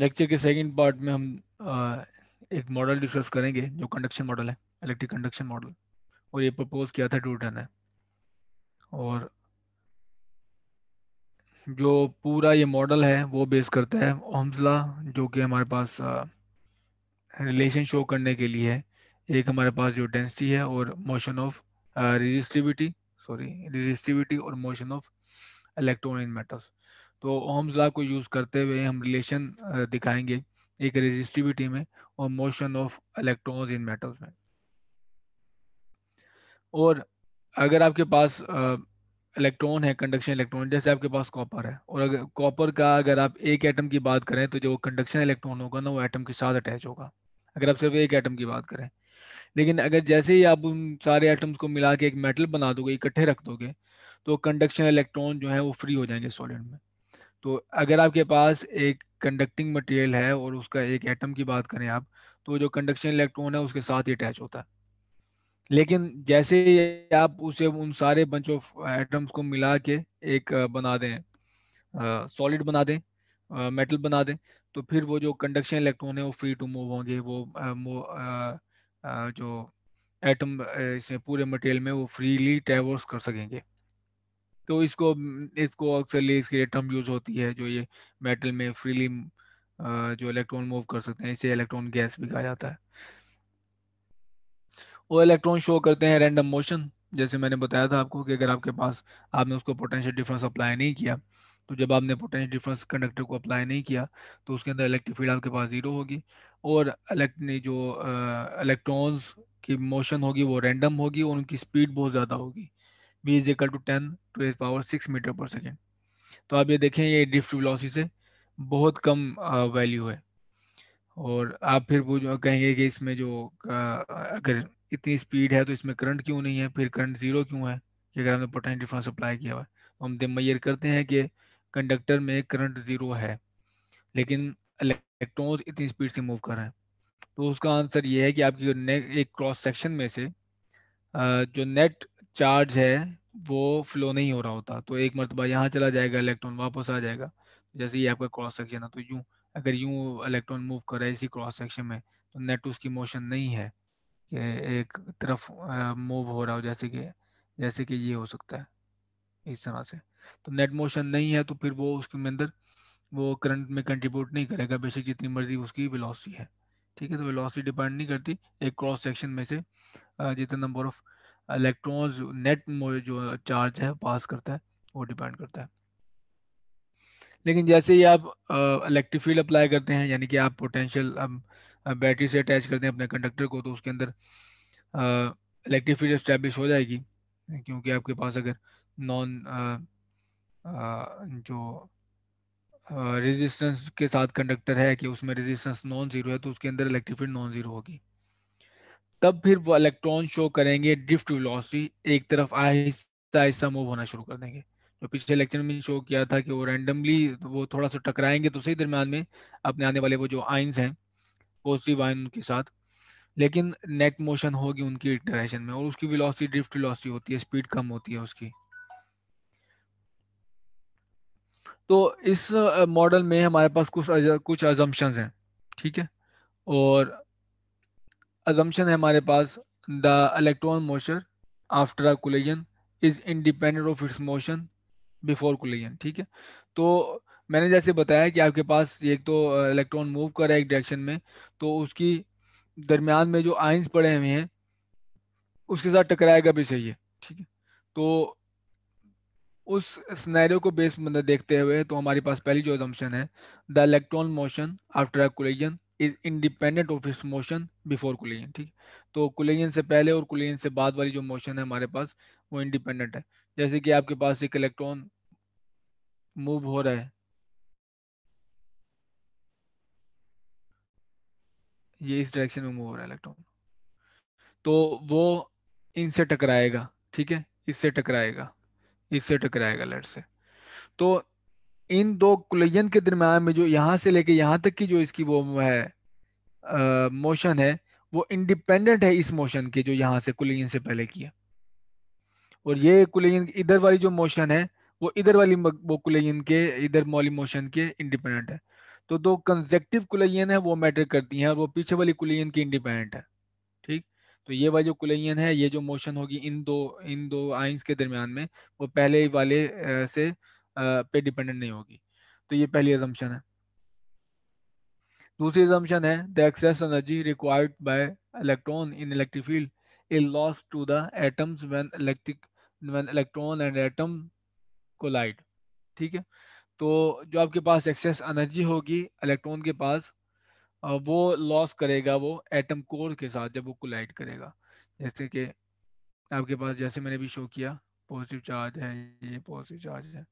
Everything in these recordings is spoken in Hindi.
लेक्चर के सेकंड पार्ट में हम एक मॉडल डिस्कस करेंगे जो कंडक्शन मॉडल है इलेक्ट्रिक कंडक्शन मॉडल और ये प्रपोज किया था ड्यूटन ने और जो पूरा ये मॉडल है वो बेस करता है ओम्सला जो कि हमारे पास रिलेशन शो करने के लिए है एक हमारे पास जो डेंसिटी है और motion of resistivity sorry resistivity और motion of electron in metals तो ओम्स लॉ को यूज़ करते हुए हम रिलेशन दिखाएंगे एक रेजिस्टिविटी में और motion of electrons in metals में और अगर आपके पास इलेक्ट्रॉन है कंडक्शन इलेक्ट्रॉन जैसे आपके पास कॉपर है और अगर कॉपर का अगर आप एक एटम की बात करें तो जो कंडक्शन इलेक्ट्रॉन होगा ना वो एटम के साथ अटैच होगा अगर आप सिर्फ एक एटम की बात करें लेकिन अगर जैसे ही आप उन सारे एटम्स को मिला के एक मेटल बना दोगे इकट्ठे रख दोगे तो कंडक्शन इलेक्ट्रॉन जो है वो फ्री हो जाएंगे सॉलिड में तो अगर आपके पास एक कंडक्टिंग मटेरियल है और उसका एक एटम की बात करें आप तो जो कंडक्शन इलेक्ट्रॉन है उसके साथ ही अटैच होता है लेकिन जैसे ही आप उसे उन सारे बंच ऑफ एटम्स को मिला के एक बना दें सॉलिड बना दें मेटल बना दें तो फिर वो जो कंडक्शन इलेक्ट्रॉन है वो फ्री टू मूव होंगे वो आ, आ, आ, जो एटम इसमें पूरे मटेरियल में वो फ्रीली ट्रेवर्स कर सकेंगे तो इसको इसको अक्सर लेस के लिए टर्म यूज होती है जो ये मेटल में फ्रीली जो इलेक्ट्रॉन मूव कर सकते हैं इसे इलेक्ट्रॉन गैस भी कहा जाता है वो इलेक्ट्रॉन शो करते हैं रैंडम मोशन जैसे मैंने बताया था आपको कि अगर आपके पास आपने उसको पोटेंशियल डिफरेंस अप्लाई नहीं किया तो जब आपने पोटेंशियल डिफरेंस कंडक्टर को अप्लाई नहीं किया तो उसके अंदर इलेक्ट्रिक फील्ड आपके पास जीरो होगी और इलेक्ट्रिक जो इलेक्ट्रॉन्स की मोशन होगी वो रैंडम होगी और उनकी स्पीड बहुत ज़्यादा होगी v is equal to ten to as power six metre per second तो आप ये देखें ये ड्रिफ्ट वेलोसिटी से बहुत कम वैल्यू है और आप फिर वो जो कहेंगे कि इसमें जो अगर इतनी स्पीड है तो इसमें करंट क्यों नहीं है फिर करंट जीरो क्यों है कि अगर हमने पोटेंशियल डिफरेंस अप्लाई किया हुआ है तो हम मैयर करते हैं कि कंडक्टर में करंट जीरो है लेकिन इलेक्ट्रॉन्स इतनी स्पीड से मूव कर रहे हैं तो उसका आंसर ये है कि आपकी एक क्रॉस सेक्शन में से जो नेट चार्ज है वो फ्लो नहीं हो रहा होता तो एक मरतबा यहाँ चला जाएगा इलेक्ट्रॉन वापस आ जाएगा जैसे ये आपका क्रॉस सेक्शन है तो यूँ अगर यूँ इलेक्ट्रॉन मूव कर रहा है इसी क्रॉस सेक्शन में तो नेट उसकी मोशन नहीं है कि एक तरफ मूव हो रहा हो जैसे कि जैसे कि ये हो सकता है इस तरह से तो नेट मोशन नहीं है तो फिर वो उसके अंदर वो करंट में कंट्रीब्यूट नहीं करेगा बेशक जितनी मर्जी उसकी वेलोसिटी है ठीक है तो वेलोसिटी डिपेंड नहीं करती एक क्रॉस सेक्शन में से जितना नंबर ऑफ़ इलेक्ट्रॉन्स नेट जो चार्ज है पास करता है वो डिपेंड करता है लेकिन जैसे ही आप इलेक्ट्रिक फील्ड अप्लाई करते हैं यानी कि आप पोटेंशियल अब बैटरी से अटैच करते हैं अपने कंडक्टर को तो उसके अंदर इलेक्ट्रिक फील्ड इस्टेब्लिश हो जाएगी क्योंकि आपके पास अगर नॉन जो रेजिस्टेंस के साथ कंडक्टर है कि उसमें रेजिस्टेंस नॉन ज़ीरो है तो उसके अंदर इलेक्ट्रिक फील्ड नॉन ज़ीरो होगी तब फिर वो इलेक्ट्रॉन शो करेंगे ड्रिफ्ट वेलोसिटी एक तरफ आहिस्ता आहिस्ता मूव होना शुरू कर देंगे जो तो पिछले लेक्चर में शो किया था कि वो रैंडमली वो थोड़ा सा टकराएंगे तो सही दरम्यान में अपने आने वाले वो जो आइंस हैं पॉजिटिव आइन उनके साथ लेकिन नेट मोशन होगी उनकी डायरेक्शन में और उसकी वेलोसिटी ड्रिफ्ट वेलोसिटी होती है स्पीड कम होती है उसकी तो इस मॉडल में हमारे पास कुछ अज़, कुछ अजम्पशंस हैं ठीक है और assumption है हमारे पास the electron motion after a collision is independent of its motion before collision ठीक है तो मैंने जैसे बताया कि आपके पास एक तो इलेक्ट्रॉन मूव कर रहा है एक डायरेक्शन में तो उसकी दरमियान में जो आइंस पड़े हुए हैं उसके साथ टकराएगा भी सही है ठीक है तो उस स्नैरियो को बेस मतलब देखते हुए तो हमारे पास पहली जो एजम्पन है the electron motion after a collision is independent of इस मोशन बिफोर कुलेजन ठीक तो कुलेजन से पहले और कुलेजन से बाद वाली जो मोशन है हमारे पास वो इंडिपेंडेंट है जैसे कि आपके पास एक इलेक्ट्रॉन मूव हो रहा है ये इस डायरेक्शन में मूव हो रहा है इलेक्ट्रॉन तो वो इनसे टकराएगा ठीक है इससे टकराएगा इससे टकराएगा लेट से तो इन दो कुलयन के दरम्यान में जो यहाँ से लेके यहाँ तक की जो इसकी वो है मोशन है वो इंडिपेंडेंट है इस मोशन के जो यहाँ से कुलयन से पहले किया और ये कुलयन इधर वाली जो मोशन है वो इधर वाली वो कुलयन के इधर वाली मोशन के इंडिपेंडेंट है तो दो कंजेक्टिव कुलयन है वो मैटर करती हैं वो पीछे वाली कुलयन की इंडिपेंडेंट है ठीक तो ये वाली जो कुलयन है ये जो मोशन होगी इन दो इन दो आइंस के दरमियान में वो पहले वाले से पे डिपेंडेंट नहीं होगी तो ये पहली एजम्पन है दूसरी एजम्पन है the excess energy required by electron in electric field is loss to the atoms when electric when electron and atom collide ठीक है तो जो आपके पास एक्सेस एनर्जी होगी इलेक्ट्रॉन के पास वो लॉस करेगा वो एटम कोर के साथ जब वो कोलाइड करेगा जैसे कि आपके पास जैसे मैंने भी शो किया पॉजिटिव चार्ज है ये पॉजिटिव चार्ज है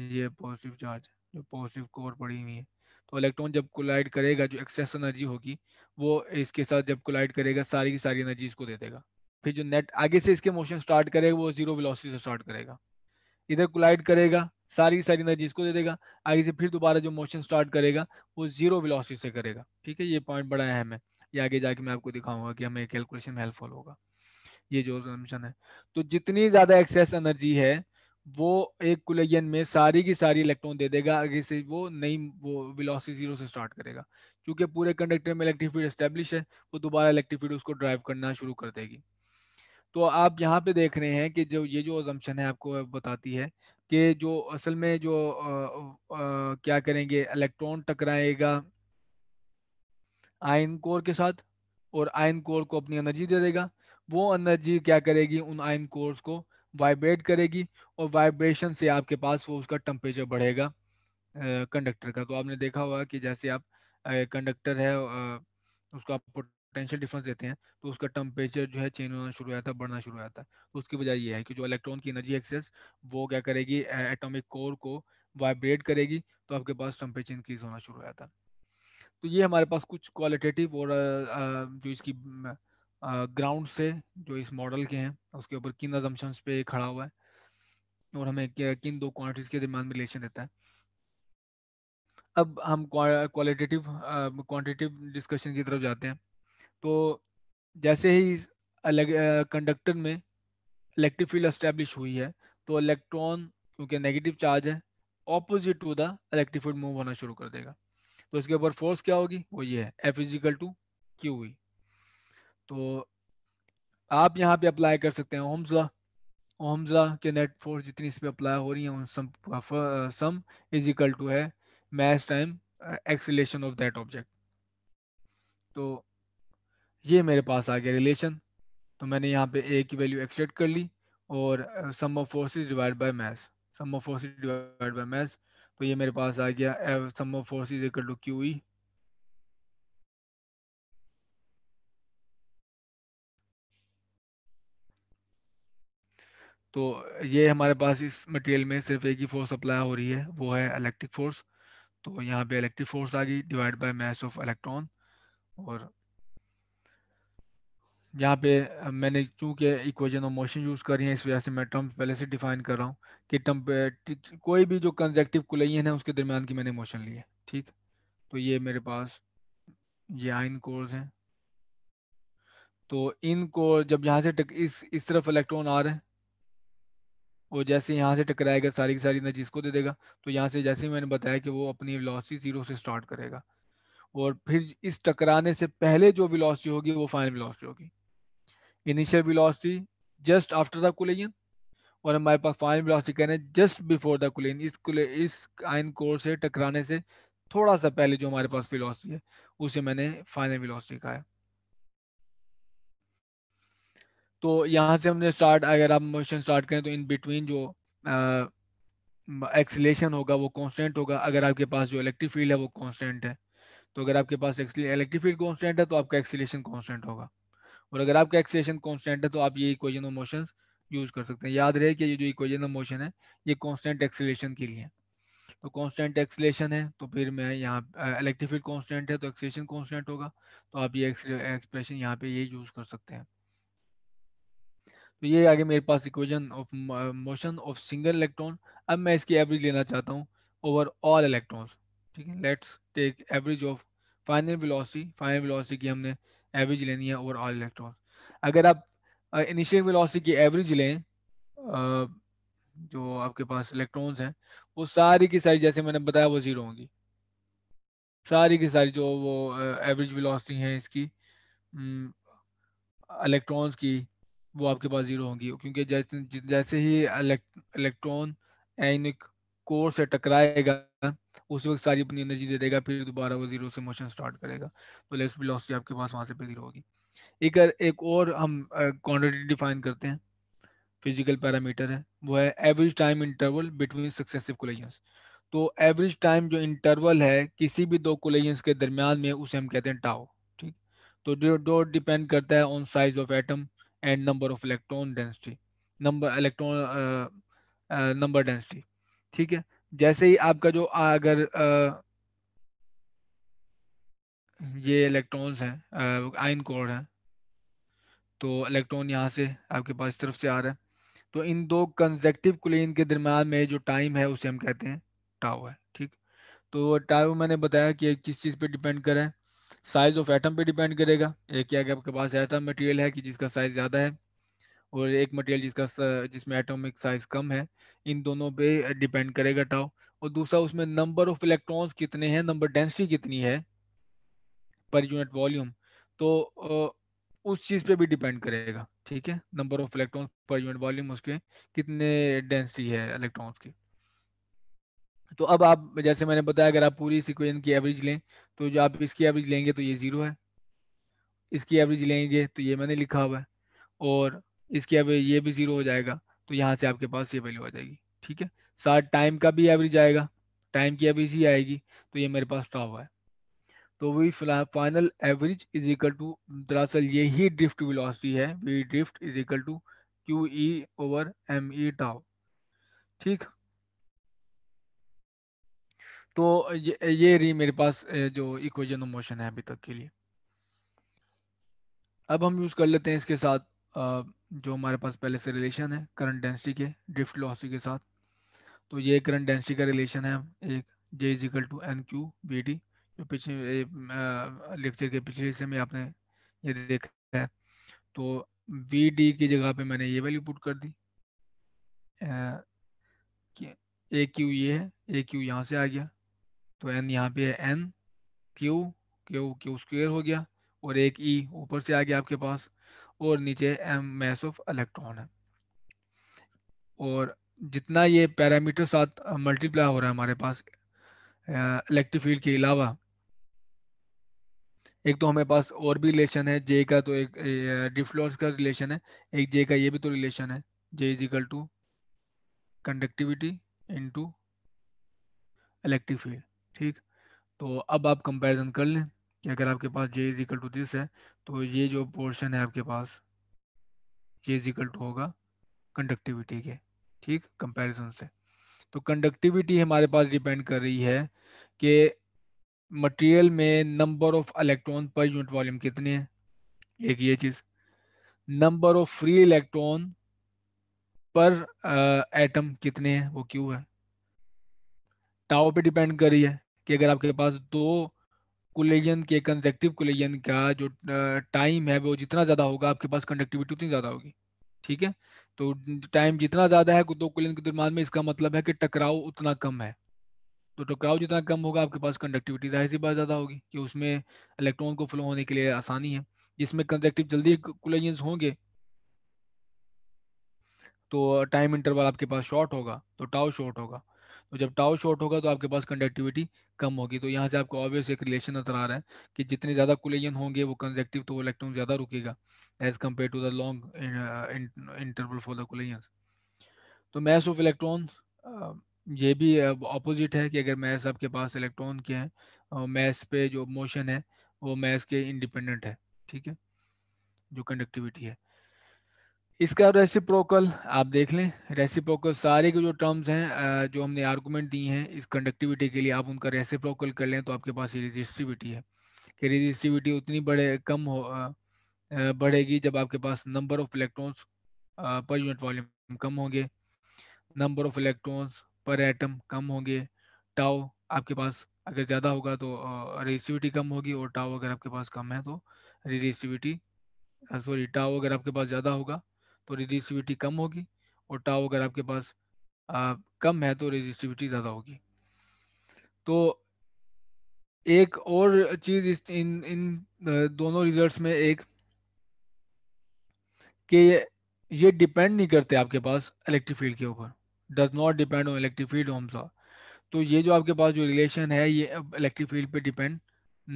ये पॉजिटिव चार्ज जो पॉजिटिव कोर पड़ी हुई है तो इलेक्ट्रॉन जब कोलाइड करेगा जो एक्सेस एनर्जी होगी वो इसके साथ जब कोलाइड करेगा सारी की सारी एनर्जी इसको दे देगा फिर जो नेट आगे से इसके मोशन स्टार्ट करेगा वो जीरो वेलोसिटी से स्टार्ट करेगा इधर कोलाइड करेगा सारी की सारी एनर्जी इसको दे देगा आगे से फिर दोबारा जो मोशन स्टार्ट करेगा वो जीरो वेलोसिटी से करेगा ठीक है ये पॉइंट बड़ा अहम है ये आगे जाके मैं आपको दिखाऊंगा कि हमें कैलकुलेशन में हेल्पफुल होगा ये जो है तो जितनी ज़्यादा एक्सेस एनर्जी है वो एक कुलयन में सारी की सारी इलेक्ट्रॉन दे देगा आगे से वो नई वो वेलोसिटी जीरो से स्टार्ट करेगा क्योंकि पूरे कंडक्टर में इलेक्ट्रिक फील्ड एस्टेब्लिश है वो दोबारा इलेक्ट्रिक फील्ड उसको ड्राइव करना शुरू कर देगी तो आप यहाँ पे देख रहे हैं कि जो ये जो अजम्पन है आपको बताती है कि जो असल में जो आ, आ, क्या करेंगे इलेक्ट्रॉन टकराएगा आयन कोर के साथ और आयन कोर को अपनी एनर्जी दे देगा वो एनर्जी क्या करेगी उन आयन कोर्स को वाइब्रेट करेगी और वाइब्रेशन से आपके पास वो उसका टम्परेचर बढ़ेगा कंडक्टर का तो आपने देखा होगा कि जैसे आप कंडक्टर है उसको आप पोटेंशियल डिफरेंस देते हैं तो उसका टम्परेचर जो है चेंज होना शुरू हो जाता है बढ़ना शुरू हो जाता है तो उसकी वजह यह है कि जो इलेक्ट्रॉन की एनर्जी एक्सेस वो क्या करेगी एटॉमिक कोर को वाइब्रेट करेगी तो आपके पास टम्परेचर इंक्रीज होना शुरू हो जाता है तो ये हमारे पास कुछ क्वालिटेटिव और जो इसकी ग्राउंड से जो इस मॉडल के हैं उसके ऊपर किन अजम्पन्स पे खड़ा हुआ है और हमें किन दो क्वांटिटीज के दरमियान रिलेशन देता है अब हम क्वालिटेटिव क्वांटिटिव डिस्कशन की तरफ जाते हैं तो जैसे ही अलग कंडक्टर में इलेक्ट्रिक फील्ड एस्टेब्लिश हुई है तो इलेक्ट्रॉन क्योंकि नेगेटिव चार्ज है opposite to the electric field move होना शुरू कर देगा तो इसके ऊपर फोर्स क्या होगी वो ये है एफ इजिकल टू क्यू हुई तो आप यहाँ पे अप्लाई कर सकते हैं ओमजा ओमजा के नेट फोर्स जितनी इस पर अप्लाई हो रही है उन sum sum is equal to है mass time acceleration of that object तो ये मेरे पास आ गया रिलेशन तो मैंने यहाँ पे ए की वैल्यू एक्सट्रैक्ट कर ली और sum of forces divide by mass sum of forces divide by mass तो ये मेरे पास आ गया sum of forces equal to Q E तो ये हमारे पास इस मटेरियल में सिर्फ एक ही फोर्स अप्लाई हो रही है वो है इलेक्ट्रिक फोर्स तो यहाँ पे इलेक्ट्रिक फोर्स आ गई divide by mass of electron और यहाँ पे मैंने चूंकि इक्वेशन ऑफ मोशन यूज़ रही है इस वजह से मैं टर्म पहले से डिफाइन कर रहा हूँ कि टर्म कोई भी जो कंजेक्टिव कुलैन है उसके दरमियान की मैंने मोशन ली है ठीक तो ये मेरे पास ये आइन कोर्स हैं तो इनको जब यहाँ से इस इस तरफ इलेक्ट्रॉन आ रहे हैं और जैसे यहाँ से टकराएगा सारी की सारी नजीस को दे देगा तो यहाँ से जैसे मैंने बताया कि वो अपनी वेलोसिटी जीरो से स्टार्ट करेगा और फिर इस टकराने से पहले जो वेलोसिटी होगी वो फाइनल वेलोसिटी होगी initial velocity just after the collision और हमारे पास फाइनल वेलोसिटी कहने जस्ट बिफोर द कुलेन इस कुले इस आइन कोर से टकराने से थोड़ा सा पहले जो हमारे पास वेलोसिटी है उसे मैंने फाइनल वेलोसिटी कहा है तो यहाँ से हमने स्टार्ट अगर आप मोशन स्टार्ट करें तो इन बिटवीन जो एक्सलेशन होगा वो कांस्टेंट होगा अगर आपके पास जो इलेक्ट्रिक फील्ड है वो कांस्टेंट है तो अगर आपके पास इलेक्ट्रिक फील्ड कांस्टेंट है तो आपका एक्सलेशन कांस्टेंट होगा और अगर आपका एक्सलेशन कांस्टेंट है तो आप ये इक्वेशन ऑफ मोशन यूज कर सकते हैं याद रहे कि ये जो इक्वेजन ऑफ मोशन है ये कॉन्स्टेंट एक्सलेशन के लिए तो कॉन्स्टेंट एक्सलेशन है तो फिर मैं यहाँ इलेक्ट्रिक फील्ड कॉन्स्टेंट है तो एक्सलेशन कॉन्स्टेंट होगा तो आप ये एक्सप्रेशन यहाँ पे ये यूज कर सकते हैं तो ये आगे मेरे पास equation of motion of single electron अब मैं इसकी एवरेज लेना चाहता हूँ ओवर ऑल इलेक्ट्रॉन्स ठीक है let's take average of final velocity final velocity की हमने एवरेज लेनी है ओवर ऑल इलेक्ट्रॉन्स अगर आप इनिशियल वेलोसिटी की एवरेज लें जो आपके पास इलेक्ट्रॉन्स हैं वो सारी की सारी जैसे मैंने बताया वो ज़ीरो होंगी सारी की सारी जो वो एवरेज वेलोसिटी है इसकी इलेक्ट्रॉन्स की वो आपके पास ज़ीरो होंगी क्योंकि जैसे जैसे ही इलेक्ट्रॉन एनिक कोर से टकराएगा उस वक्त सारी अपनी एनर्जी दे देगा फिर दोबारा वो जीरो से मोशन स्टार्ट करेगा तो लेफ्ट वेलोसिटी आपके पास वहाँ से पे जीरो होगी एक एक और हम क्वान्टिटी डिफाइन करते हैं फिजिकल पैरामीटर है वो है average time interval between successive collisions तो एवरेज टाइम जो इंटरवल है किसी भी दो कोलेजन्स के दरमियान में उसे हम कहते हैं टाओ ठीक तो डिपेंड करता है on size of atom and number of electron density number electron uh, uh, number density ठीक है जैसे ही आपका जो अगर ये इलेक्ट्रॉन्स हैं आयन कोड है तो इलेक्ट्रॉन यहाँ से आपके पास इस तरफ से आ रहा है तो इन दो कंजेक्टिव कुलीन के दरम्यान में जो टाइम है उसे हम कहते हैं टाओ है ठीक तो टाओ मैंने बताया कि किस चीज़ पे डिपेंड करें साइज ऑफ एटम पे डिपेंड करेगा एक क्या आपके पास ऐसा मटेरियल है कि जिसका साइज ज़्यादा है और एक मटेरियल जिसका जिसमें एटॉमिक साइज कम है इन दोनों पे डिपेंड करेगा टाओ और दूसरा उसमें नंबर ऑफ इलेक्ट्रॉन्स कितने हैं नंबर डेंसिटी कितनी है पर यूनिट वॉल्यूम तो उस चीज़ पे भी डिपेंड करेगा ठीक है number of electrons per unit volume उसके कितने डेंसिटी है इलेक्ट्रॉन्स की तो अब आप जैसे मैंने बताया अगर आप पूरी सिक्वेशन की एवरेज लें तो जो आप इसकी एवरेज लेंगे तो ये ज़ीरो है इसकी एवरेज लेंगे तो ये मैंने लिखा हुआ है और इसकी एवरेज ये भी ज़ीरो हो जाएगा तो यहाँ से आपके पास ये वैल्यू आ जाएगी ठीक है साथ टाइम का भी एवरेज आएगा टाइम की एवरेज ही आएगी तो ये मेरे पास हुआ है तो वही final average is equal to दरअसल यही ड्रिफ्ट वेलोसिटी है V drift is equal to Q E over M E tau ठीक तो ये, ये रही मेरे पास जो इक्वेजन ऑफ मोशन है अभी तक के लिए अब हम यूज़ कर लेते हैं इसके साथ जो हमारे पास पहले से रिलेशन है करंट डेंसिटी के ड्रिफ्ट लॉसी के साथ तो ये करंट डेंसिटी का रिलेशन है एक J is equal to N Q B D जो पिछले लेक्चर के पिछले हिस्से में आपने ये देखा है तो वी डी की जगह पे मैंने ये वैल्यू पुट कर दी ए क्यू ये है ए क्यू यहाँ से आ गया तो एन यहाँ पे है एन क्यू क्यू क्यू स्क्र हो गया और एक ई e, ऊपर से आ गया आपके पास और नीचे एम मैस ऑफ इलेक्ट्रॉन है और जितना ये पैरामीटर साथ मल्टीप्लाई हो रहा है हमारे पास इलेक्ट्रिक फील्ड के अलावा एक तो हमारे पास और भी रिलेशन है जे का तो एक डिफ्लोर्स का रिलेशन है एक जे का ये भी तो रिलेशन है J is equal to conductivity into electric field ठीक तो अब आप कंपैरिजन कर लें कि अगर आपके पास J is equal to this है तो ये जो पोर्शन है आपके पास जे इज इक्वल टू होगा कंडक्टिविटी के ठीक कंपैरिजन से तो कंडक्टिविटी हमारे पास डिपेंड कर रही है कि मटेरियल में number of electron per unit volume कितने हैं एक ये चीज़ number of free electron per atom कितने हैं वो क्यों है टाओ पे डिपेंड कर रही है कि अगर आपके पास दो कोलेजन के कंजेक्टिव कोलेजन का जो टाइम है वो जितना ज़्यादा होगा आपके पास कंडक्टिविटी उतनी ज़्यादा होगी ठीक है तो टाइम जितना ज़्यादा है दो कोलेजन के दरमान में इसका मतलब है कि टकराव उतना कम है तो टकराव जितना कम होगा आपके पास कंडक्टिविटी जाहिर सी बात ज़्यादा होगी कि उसमें इलेक्ट्रॉन को फ्लो होने के लिए आसानी है जिसमें कंजेक्टिव जल्दी कोलेजन होंगे तो टाइम इंटरवल आपके पास शॉर्ट होगा तो टाव शॉर्ट होगा तो जब टाओ शॉर्ट होगा तो आपके पास कंडक्टिविटी कम होगी तो यहाँ से आपको ऑब्वियस एक रिलेशन नजर आ रहा है कि जितने ज़्यादा कुलेजन होंगे वो कंजेक्टिव तो इलेक्ट्रॉन ज़्यादा रुकेगा as compared to the long interval for the collision तो मैस ऑफ इलेक्ट्रॉन ये भी अपोजिट uh, है कि अगर मैस आपके पास इलेक्ट्रॉन के हैं मैस पे जो मोशन है वो मैस के इंडिपेंडेंट है ठीक है जो कंडक्टिविटी है इसका रेसिप्रोकल आप देख लें रेसिप्रोकल सारे के जो टर्म्स हैं जो हमने आर्गूमेंट दी हैं इस कंडक्टिविटी के लिए आप उनका रेसिप्रोकल कर लें तो आपके पास ये है कि रेजिस्टिविटी उतनी बड़े कम हो बढ़ेगी जब आपके पास number of electrons per unit volume कम होंगे number of electrons per atom कम होंगे टाओ आपके पास अगर ज़्यादा होगा तो रेजिस्टिविटी कम होगी और टाओ अगर आपके पास कम है तो रजिस्टिविटी सॉरी टाओ अगर आपके पास ज़्यादा होगा तो रेजिस्टिविटी कम होगी और टाव अगर आपके पास आ, कम है तो रेजिस्टिविटी ज़्यादा होगी तो एक और चीज़ इस इन इन दोनों रिजल्ट्स में एक कि ये डिपेंड नहीं करते आपके पास इलेक्ट्रिक फील्ड के ऊपर does not depend on electric field Ohm's law तो ये जो आपके पास जो रिलेशन है ये इलेक्ट्रिक फील्ड पे डिपेंड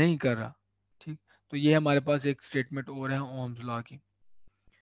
नहीं कर रहा ठीक तो ये हमारे पास एक स्टेटमेंट और है ओम्स लॉ की